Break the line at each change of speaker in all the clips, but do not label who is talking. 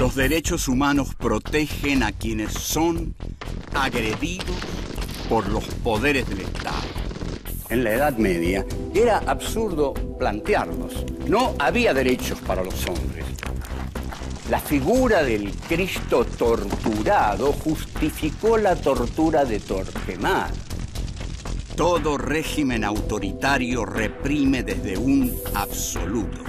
Los derechos humanos protegen a quienes son agredidos por los poderes del Estado. En la Edad Media era absurdo plantearlos. No había derechos para los hombres. La figura del Cristo torturado justificó la tortura de Torquemada. Todo régimen autoritario reprime desde un absoluto.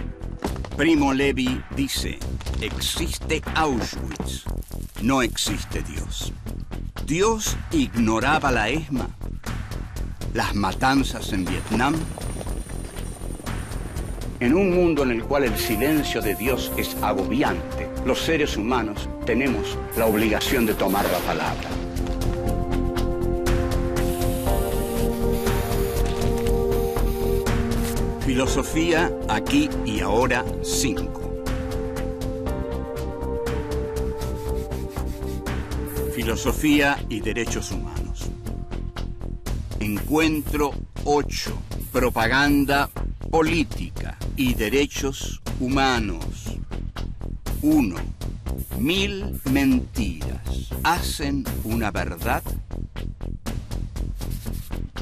Primo Levi dice, existe Auschwitz, no existe Dios. Dios ignoraba la ESMA, las matanzas en Vietnam. En un mundo en el cual el silencio de Dios es agobiante, los seres humanos tenemos la obligación de tomar la palabra. Filosofía aquí y ahora 5. Filosofía y Derechos Humanos. Encuentro 8. Propaganda política y derechos humanos. 1. Mil mentiras hacen una verdad.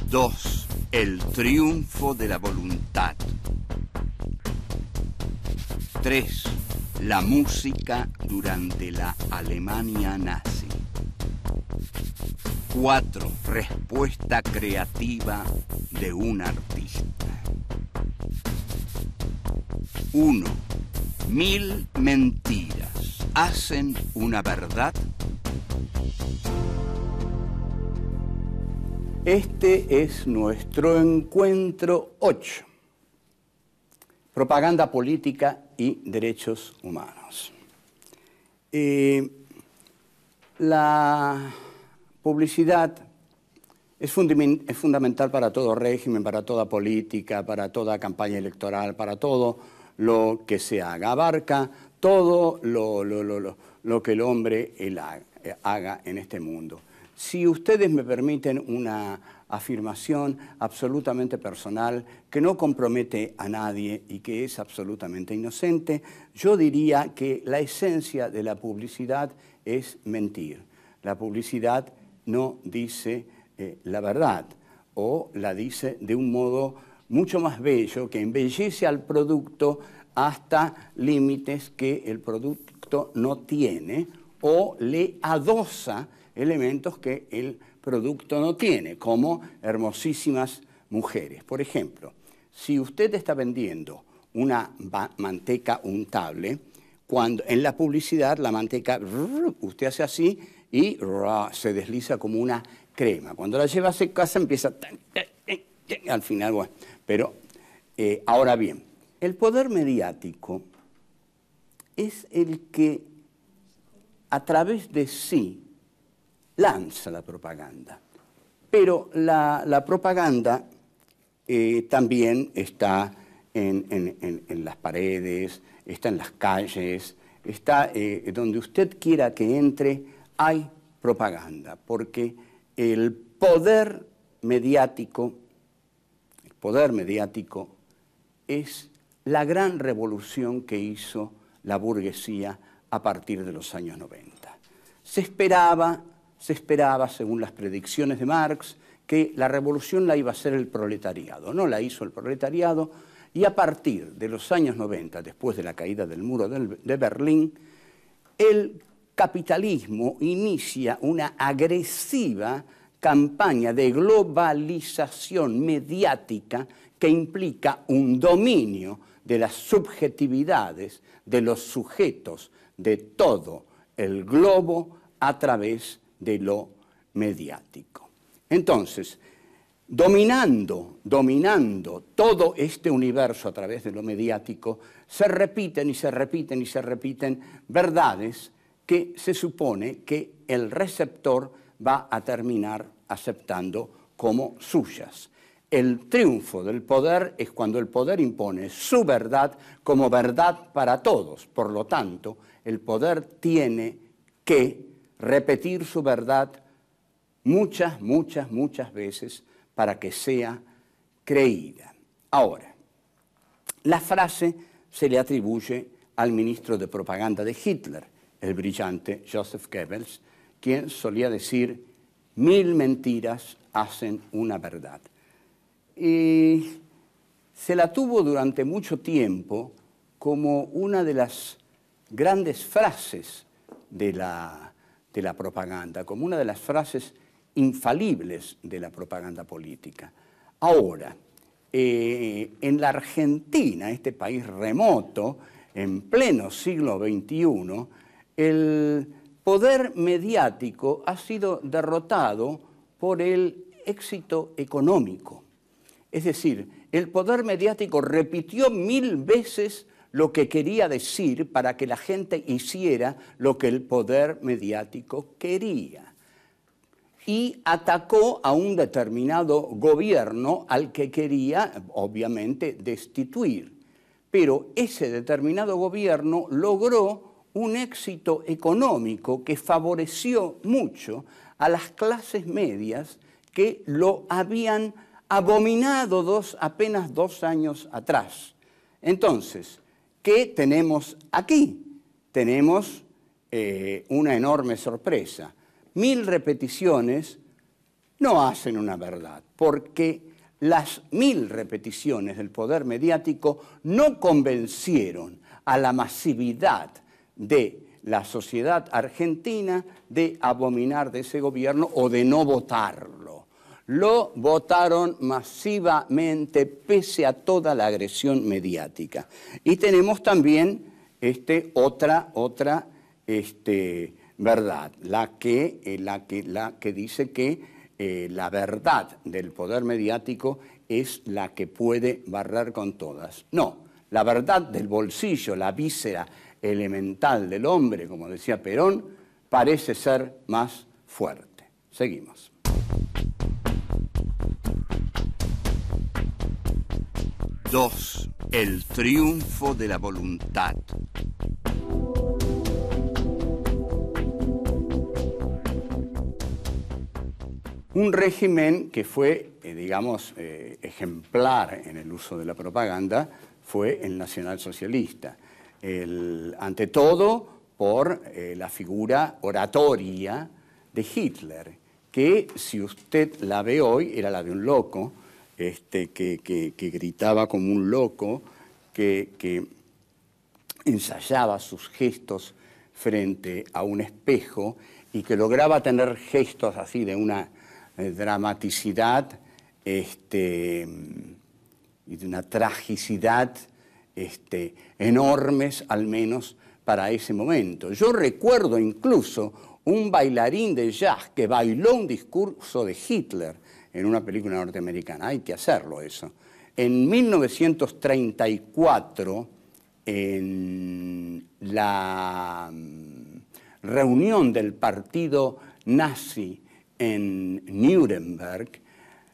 2. El triunfo de la voluntad. 3. La música durante la Alemania nazi. 4. Respuesta creativa de un artista. 1. Mil mentiras hacen una verdad. Este es nuestro encuentro 8. Propaganda política y derechos humanos. Eh, la publicidad es, fundamental para todo régimen, para toda política, para toda campaña electoral, para todo lo que se haga. Abarca todo lo, que el hombre eh, haga, en este mundo. Si ustedes me permiten una afirmación absolutamente personal que no compromete a nadie y que es absolutamente inocente, yo diría que la esencia de la publicidad es mentir. La publicidad no dice eh, la verdad o la dice de un modo mucho más bello, que embellece al producto hasta límites que el producto no tiene o le adosa elementos que el producto no tiene, como hermosísimas mujeres. Por ejemplo, si usted está vendiendo una manteca untable, cuando en la publicidad la manteca, usted hace así y se desliza como una crema. Cuando la lleva a casa empieza... al final, bueno, pero eh, ahora bien, el poder mediático es el que a través de sí lanza la propaganda. Pero la, propaganda eh, también está en, las paredes, está en las calles, está eh, donde usted quiera que entre, hay propaganda, porque el poder mediático, el poder mediático es la gran revolución que hizo la burguesía a partir de los años 90. Se esperaba, se esperaba, según las predicciones de Marx, que la revolución la iba a hacer el proletariado, no la hizo el proletariado, y a partir de los años 90, después de la caída del muro de Berlín, el capitalismo inicia una agresiva campaña de globalización mediática que implica un dominio de las subjetividades de los sujetos de todo el globo a través de lo mediático. Entonces, dominando, dominando todo este universo a través de lo mediático, se repiten y se repiten y se repiten verdades que se supone que el receptor va a terminar aceptando como suyas. El triunfo del poder es cuando el poder impone su verdad como verdad para todos. Por lo tanto, el poder tiene que repetir su verdad muchas, muchas, muchas veces para que sea creída. Ahora, la frase se le atribuye al ministro de propaganda de Hitler, el brillante Joseph Goebbels, quien solía decir, mil mentiras hacen una verdad. Y se la tuvo durante mucho tiempo como una de las grandes frases de la, propaganda, como una de las frases infalibles de la propaganda política. Ahora, eh, en la Argentina, este país remoto, en pleno siglo XXI, el poder mediático ha sido derrotado por el éxito económico. Es decir, el poder mediático repitió mil veces lo que quería decir para que la gente hiciera lo que el poder mediático quería. Y atacó a un determinado gobierno al que quería, obviamente, destituir. Pero ese determinado gobierno logró un éxito económico que favoreció mucho a las clases medias que lo habían abominado apenas dos años atrás. Entonces, ¿qué tenemos aquí? Tenemos eh, una enorme sorpresa. Mil repeticiones no hacen una verdad, porque las mil repeticiones del poder mediático no convencieron a la masividad de la sociedad argentina de abominar de ese gobierno o de no votarlo. Lo votaron masivamente pese a toda la agresión mediática. Y tenemos también este, otra, otra este, verdad, la que, eh, la, que, la que dice que eh, la verdad del poder mediático es la que puede barrer con todas. No, la verdad del bolsillo, la víscera, elemental del hombre, como decía Perón, parece ser más fuerte. Seguimos. 2 El triunfo de la voluntad. Un régimen que fue, eh, digamos, eh, ejemplar en el uso de la propaganda fue el nacionalsocialista ante todo por eh, la figura oratoria de Hitler, que si usted la ve hoy era la de un loco, este, que, gritaba como un loco, que, ensayaba sus gestos frente a un espejo y que lograba tener gestos así de una eh, dramaticidad este, y de una tragicidad este, enormes, al menos para ese momento. Yo recuerdo incluso un bailarín de jazz que bailó un discurso de Hitler en una película norteamericana. Hay que hacerlo eso. En 1934, en la mm, reunión del partido nazi en Nuremberg,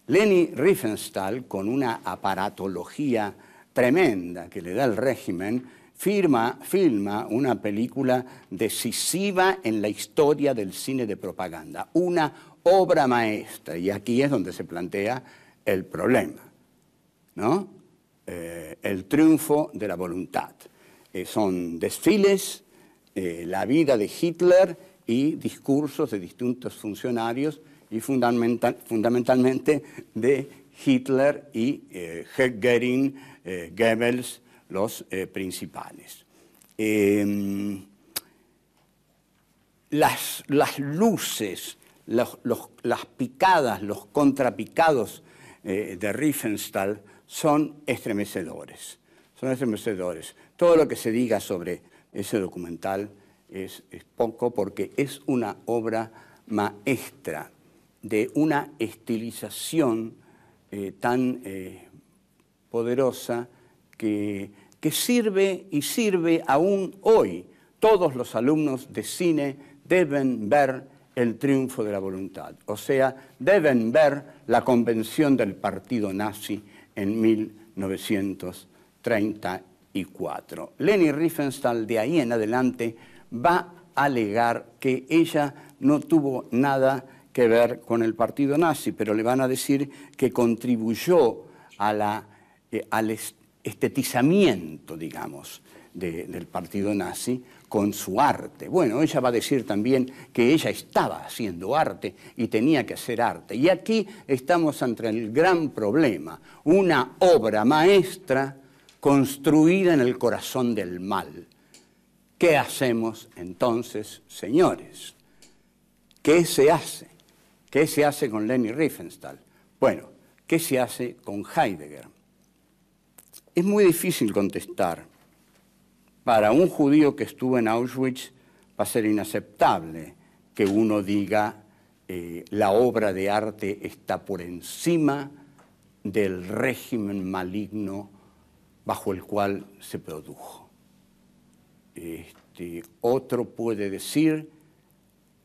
Leni Riefenstahl, con una aparatología tremenda que le da el régimen, firma, filma una película decisiva en la historia del cine de propaganda, una obra maestra, y aquí es donde se plantea el problema, ¿no? Eh, el triunfo de la voluntad. Eh, son desfiles, eh, la vida de Hitler y discursos de distintos funcionarios y fundamentalmente de Hitler y Heck eh, Goebbels los eh, principales. Em, las, las, luces, las picadas, los contrapicados eh, de Riefenstahl son estremecedores, son estremecedores. Todo lo que se diga sobre ese documental es, poco porque es una obra maestra de una estilización tan poderosa que, que sirve y sirve aún hoy. Todos los alumnos de cine deben ver el triunfo de la voluntad, o sea, deben ver la convención del partido nazi en 1934. Leni Riefenstahl de ahí en adelante va a alegar que ella no tuvo nada que ver con el partido nazi, pero le van a decir que contribuyó a la eh, al estetizamiento, digamos, del partido nazi con su arte. Bueno, ella va a decir también que ella estaba haciendo arte y tenía que hacer arte. Y aquí estamos ante el gran problema, una obra maestra construida en el corazón del mal. ¿Qué hacemos entonces, señores? ¿Qué se hace? ¿Qué se hace con Leni Riefenstahl? Bueno, ¿qué se hace con Heidegger? es muy difícil contestar. Para un judío que estuvo en Auschwitz va a ser inaceptable que uno diga eh, la obra de arte está por encima del régimen maligno bajo el cual se produjo. Este, otro puede decir,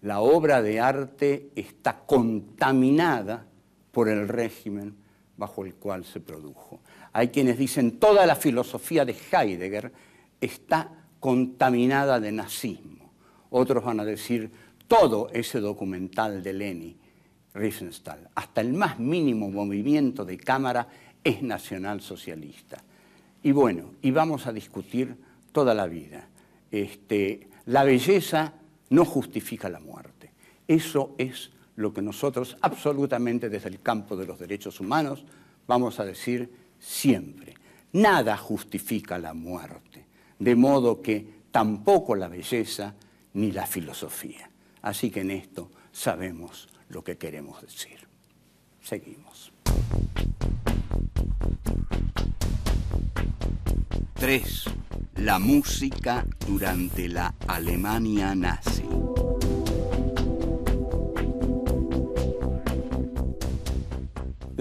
la obra de arte está contaminada por el régimen bajo el cual se produjo. Hay quienes dicen toda la filosofía de Heidegger está contaminada de nazismo. Otros van a decir todo ese documental de Leni Riefenstahl, hasta el más mínimo movimiento de cámara es nacionalsocialista. Y bueno, y vamos a discutir toda la vida. Este, la belleza no justifica la muerte. Eso es lo que nosotros absolutamente desde el campo de los derechos humanos vamos a decir siempre. Nada justifica la muerte, de modo que tampoco la belleza ni la filosofía. Así que en esto sabemos lo que queremos decir. Seguimos. 3. La música durante la Alemania nazi.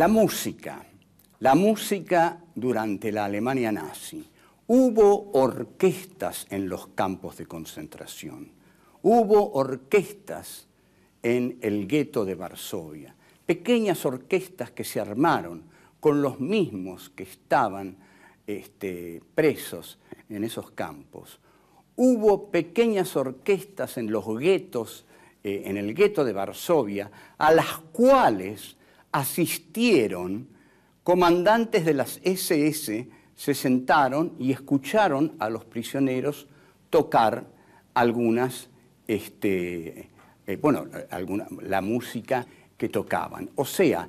La música, la música durante la Alemania nazi. Hubo orquestas en los campos de concentración, hubo orquestas en el gueto de Varsovia, pequeñas orquestas que se armaron con los mismos que estaban este, presos en esos campos. Hubo pequeñas orquestas en los guetos, eh, en el gueto de Varsovia, a las cuales asistieron comandantes de las SS, se sentaron y escucharon a los prisioneros tocar algunas, este, eh, bueno, la música que tocaban. O sea,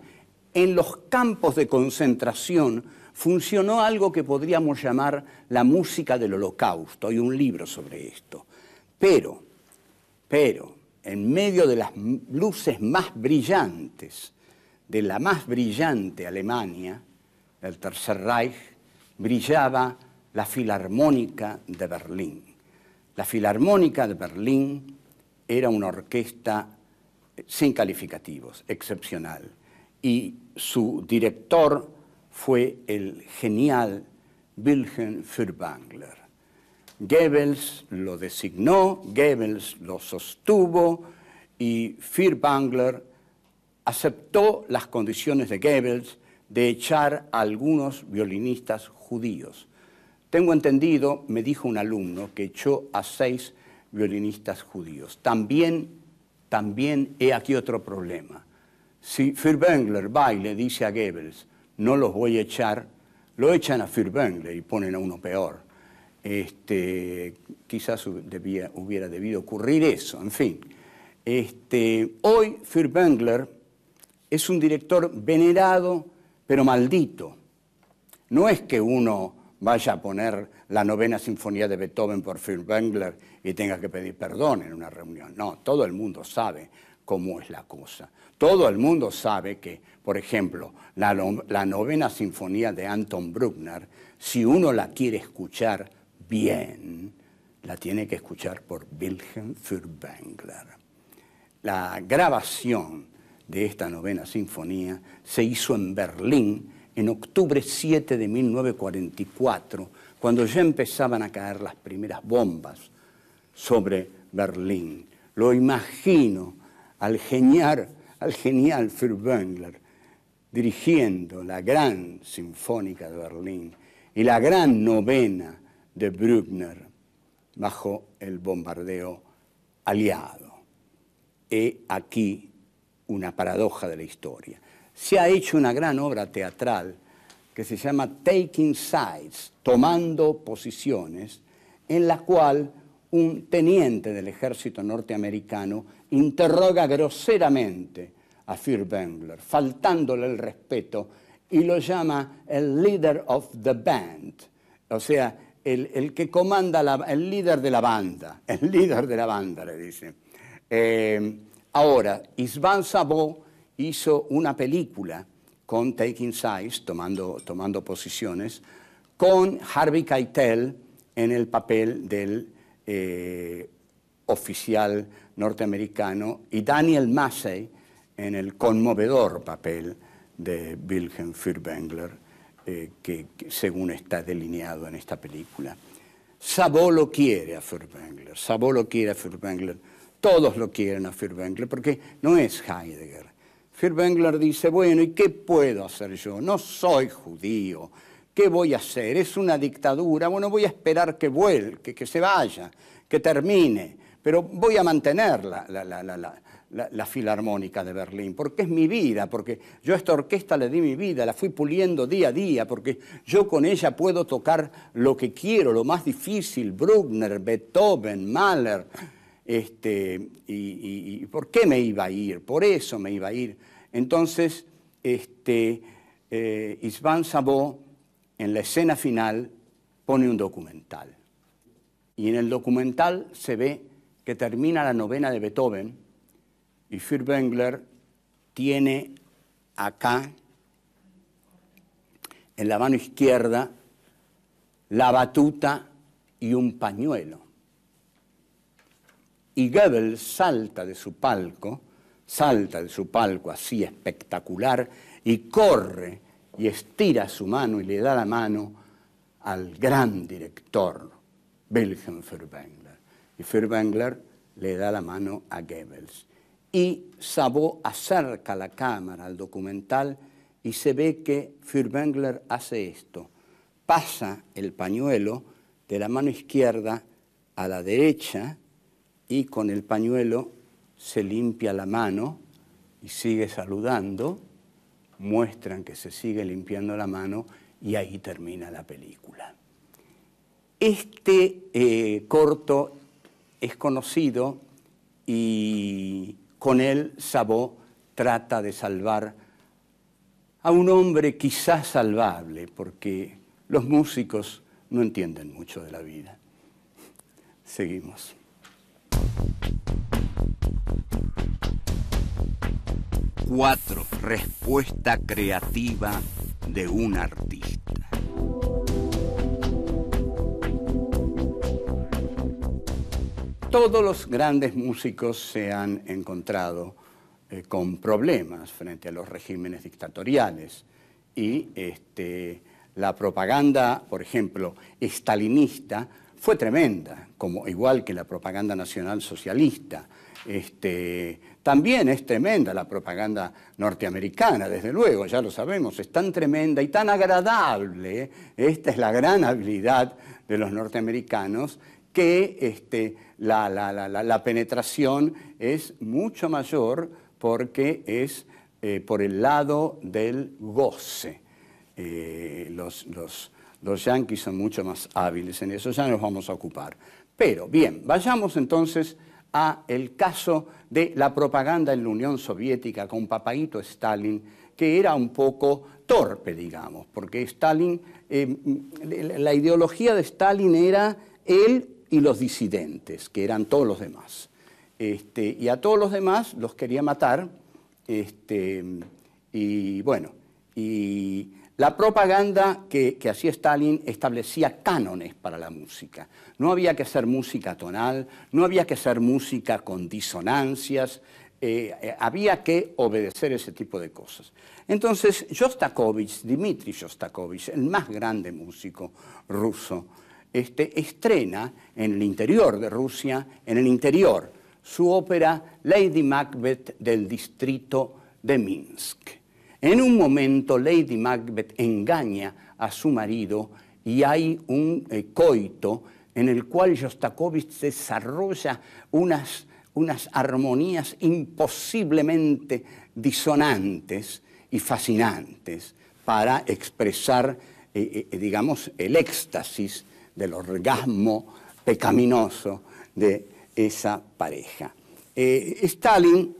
en los campos de concentración funcionó algo que podríamos llamar la música del holocausto. Hay un libro sobre esto. Pero, pero, en medio de las luces más brillantes de la más brillante Alemania, el Tercer Reich, brillaba la Filarmónica de Berlín. La Filarmónica de Berlín era una orquesta eh, sin calificativos, excepcional, y su director fue el genial Wilhelm Furtwängler. Goebbels lo designó, Goebbels lo sostuvo y Furtwängler aceptó las condiciones de Goebbels de echar a algunos violinistas judíos. Tengo entendido, me dijo un alumno, que echó a seis violinistas judíos. También, también he aquí otro problema. Si Furtwängler va y le dice a Goebbels, no los voy a echar, lo echan a Furtwängler y ponen a uno peor. Este, quizás hubiera debido ocurrir eso, en fin. Este, hoy Furtwängler es un director venerado, pero maldito. No es que uno vaya a poner la novena sinfonía de Beethoven por Wengler y tenga que pedir perdón en una reunión. No, todo el mundo sabe cómo es la cosa. Todo el mundo sabe que, por ejemplo, la, novena sinfonía de Anton Bruckner, si uno la quiere escuchar bien, la tiene que escuchar por Wilhelm Furtwängler. La grabación de esta novena sinfonía se hizo en Berlín en octubre 7 de 1944, cuando ya empezaban a caer las primeras bombas sobre Berlín. Lo imagino al genial, al genial dirigiendo la gran sinfónica de Berlín y la gran novena de Bruckner bajo el bombardeo aliado. He aquí una paradoja de la historia. Se ha hecho una gran obra teatral que se llama Taking Sides, tomando posiciones, en la cual un teniente del ejército norteamericano interroga groseramente a Furtwängler, faltándole el respeto, y lo llama el leader of the band, o sea, el, que comanda, el líder de la banda, el líder de la banda, le dice. Eh, Ahora, Isvan Sabó hizo una película con Taking Sides, tomando, posiciones, con Harvey Keitel en el papel del eh, oficial norteamericano y Daniel Massey en el conmovedor papel de Wilhelm Furtwängler, eh, que, según está delineado en esta película. Sabó lo quiere a Furtwängler, Sabó lo quiere a Furtwängler todos lo quieren a Furtwängler porque no es Heidegger. Furtwängler dice, bueno, ¿y qué puedo hacer yo? No soy judío. ¿Qué voy a hacer? Es una dictadura. Bueno, voy a esperar que vuelque, que se vaya, que termine. Pero voy a mantener la, filarmónica de Berlín, porque es mi vida, porque yo a esta orquesta le di mi vida, la fui puliendo día a día, porque yo con ella puedo tocar lo que quiero, lo más difícil, Bruckner, Beethoven, Mahler este, y, por qué me iba a ir? Por eso me iba a ir. Entonces, este, eh, Isván Sabó, en la escena final, pone un documental. Y en el documental se ve que termina la novena de Beethoven y Schubert-Wengler tiene acá, en la mano izquierda, la batuta y un pañuelo y Goebbels salta de su palco, salta de su palco así espectacular y corre y estira su mano y le da la mano al gran director Wilhelm Furtwängler. Y Furtwängler le da la mano a Goebbels. Y Sabó acerca la cámara al documental y se ve que Furtwängler hace esto. Pasa el pañuelo de la mano izquierda a la derecha y con el pañuelo se limpia la mano y sigue saludando, muestran que se sigue limpiando la mano y ahí termina la película. Este eh, corto es conocido y con él Sabó trata de salvar a un hombre quizás salvable, porque los músicos no entienden mucho de la vida. Seguimos. 4. Respuesta creativa de un artista. Todos los grandes músicos se han encontrado eh, con problemas frente a los regímenes dictatoriales y este, la propaganda, por ejemplo, estalinista, fue tremenda, como, igual que la propaganda nacional socialista. Este, también es tremenda la propaganda norteamericana, desde luego, ya lo sabemos, es tan tremenda y tan agradable, esta es la gran habilidad de los norteamericanos, que este, la, penetración es mucho mayor porque es eh, por el lado del goce. Eh, los los yanquis son mucho más hábiles en eso, ya nos vamos a ocupar. Pero bien, vayamos entonces a el caso de la propaganda en la Unión Soviética con Papaito Stalin, que era un poco torpe, digamos, porque Stalin, eh, mm, la ideología de Stalin era él y los disidentes, que eran todos los demás. Este, y a todos los demás los quería matar, este, y bueno, y la propaganda que, que hacía Stalin establecía cánones para la música. No había que hacer música tonal, no había que hacer música con disonancias, eh, eh, había que obedecer ese tipo de cosas. Entonces, Shostakovich, Dmitri Shostakovich, el más grande músico ruso, este, estrena en el interior de Rusia, en el interior, su ópera Lady Macbeth del distrito de Minsk. En un momento Lady Macbeth engaña a su marido y hay un eh, coito en el cual Yostakovich desarrolla unas, unas armonías imposiblemente disonantes y fascinantes para expresar, eh, eh, digamos, el éxtasis del orgasmo pecaminoso de esa pareja. Stalin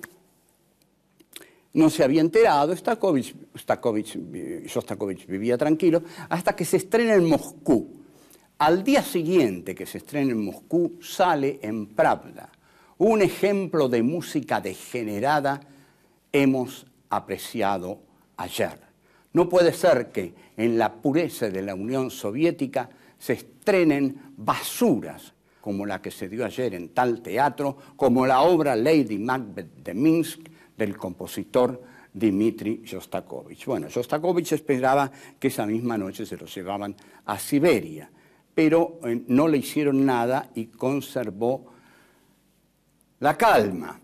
no se había enterado, Stakovich, Stakovich, vivía tranquilo, hasta que se estrena en Moscú. Al día siguiente que se estrena en Moscú, sale en Pravda. Un ejemplo de música degenerada hemos apreciado ayer. No puede ser que en la pureza de la Unión Soviética se estrenen basuras como la que se dio ayer en tal teatro, como la obra Lady Macbeth de Minsk, el compositor Dmitri Shostakovich. Bueno, Shostakovich esperaba que esa misma noche se lo llevaban a Siberia, pero eh, no le hicieron nada y conservó la calma.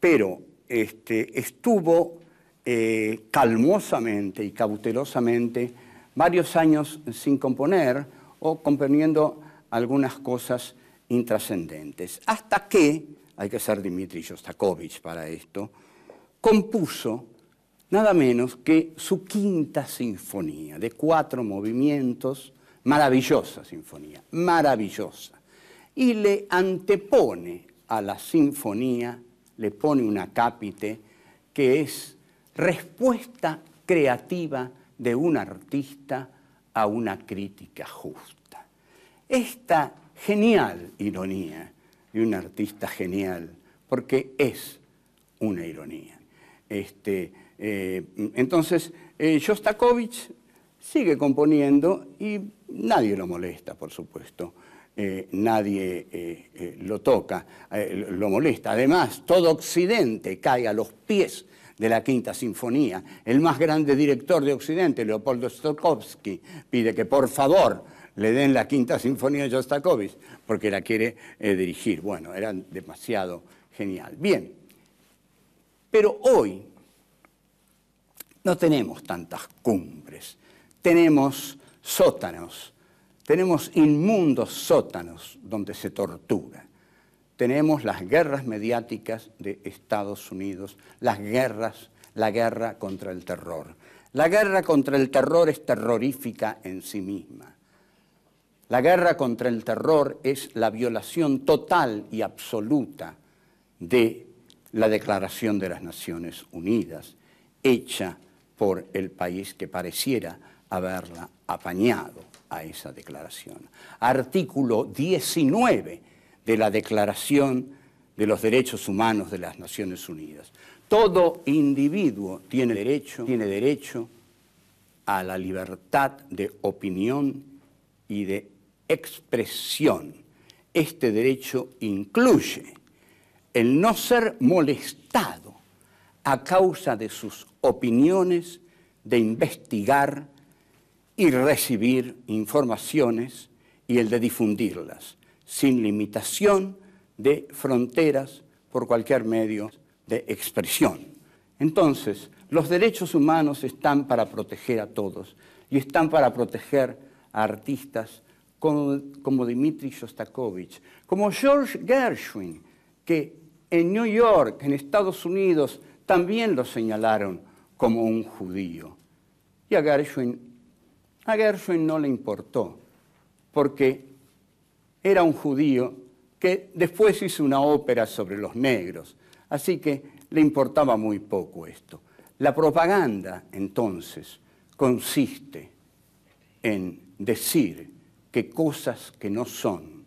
Pero este, estuvo eh, calmosamente y cautelosamente varios años sin componer o componiendo algunas cosas intrascendentes. Hasta que, hay que ser Dmitri Shostakovich para esto, compuso nada menos que su quinta sinfonía, de cuatro movimientos, maravillosa sinfonía, maravillosa. Y le antepone a la sinfonía, le pone una acápite, que es respuesta creativa de un artista a una crítica justa. Esta genial ironía de un artista genial, porque es una ironía este, eh, entonces, eh, sigue componiendo y nadie lo molesta, por supuesto. Eh, nadie eh, lo toca, lo molesta. Además, todo Occidente cae a los pies de la Quinta Sinfonía. El más grande director de Occidente, Leopoldo Stokowski, pide que por favor le den la Quinta Sinfonía a Shostakovich, porque la quiere dirigir. Bueno, era demasiado genial. Bien, pero hoy no tenemos tantas cumbres, tenemos sótanos, tenemos inmundos sótanos donde se tortura. Tenemos las guerras mediáticas de Estados Unidos, las guerras, la guerra contra el terror. La guerra contra el terror es terrorífica en sí misma. La guerra contra el terror es la violación total y absoluta de la Declaración de las Naciones Unidas, hecha por el país que pareciera haberla apañado a esa declaración. Artículo 19 de la Declaración de los Derechos Humanos de las Naciones Unidas. Todo individuo tiene derecho, tiene derecho a la libertad de opinión y de expresión. Este derecho incluye el no ser molestado a causa de sus opiniones, de investigar y recibir informaciones y el de difundirlas, sin limitación de fronteras por cualquier medio de expresión. Entonces, los derechos humanos están para proteger a todos y están para proteger a artistas como, Dmitry Shostakovich, como George Gershwin, que en New York, en Estados Unidos, también lo señalaron como un judío. Y a Gershwin, no le importó, porque era un judío que después hizo una ópera sobre los negros, así que le importaba muy poco esto. La propaganda, entonces, consiste en decir que cosas que no son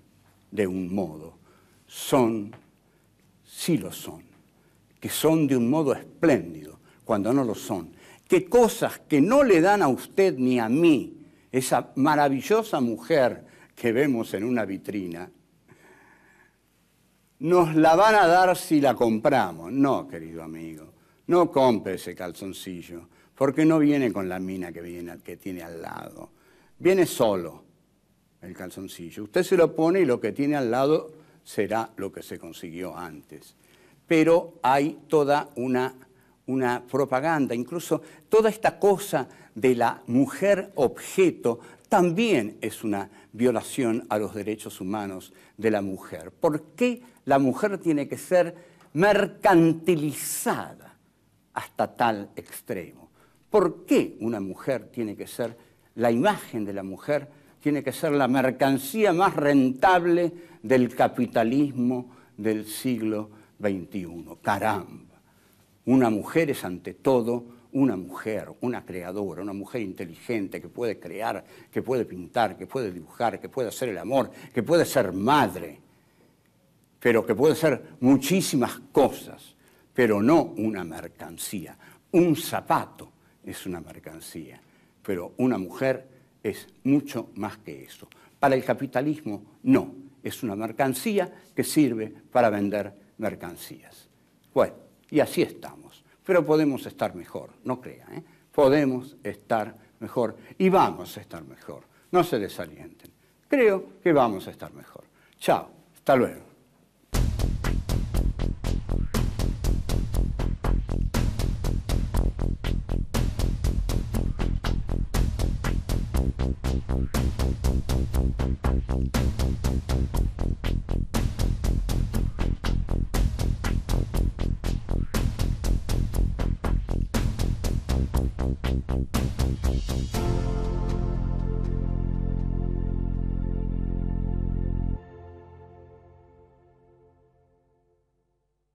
de un modo son sí lo son, que son de un modo espléndido cuando no lo son, que cosas que no le dan a usted ni a mí, esa maravillosa mujer que vemos en una vitrina, nos la van a dar si la compramos. No, querido amigo, no compre ese calzoncillo, porque no viene con la mina que, viene, que tiene al lado. Viene solo el calzoncillo. Usted se lo pone y lo que tiene al lado será lo que se consiguió antes. Pero hay toda una, propaganda, incluso toda esta cosa de la mujer objeto también es una violación a los derechos humanos de la mujer. ¿Por qué la mujer tiene que ser mercantilizada hasta tal extremo? ¿Por qué una mujer tiene que ser, la imagen de la mujer tiene que ser la mercancía más rentable del capitalismo del siglo XXI. Caramba, una mujer es ante todo una mujer, una creadora, una mujer inteligente que puede crear, que puede pintar, que puede dibujar, que puede hacer el amor, que puede ser madre, pero que puede ser muchísimas cosas, pero no una mercancía. Un zapato es una mercancía, pero una mujer es mucho más que eso. Para el capitalismo, no. Es una mercancía que sirve para vender mercancías. Bueno, y así estamos. Pero podemos estar mejor, no crea. ¿eh? Podemos estar mejor y vamos a estar mejor. No se desalienten. Creo que vamos a estar mejor. Chao, hasta luego.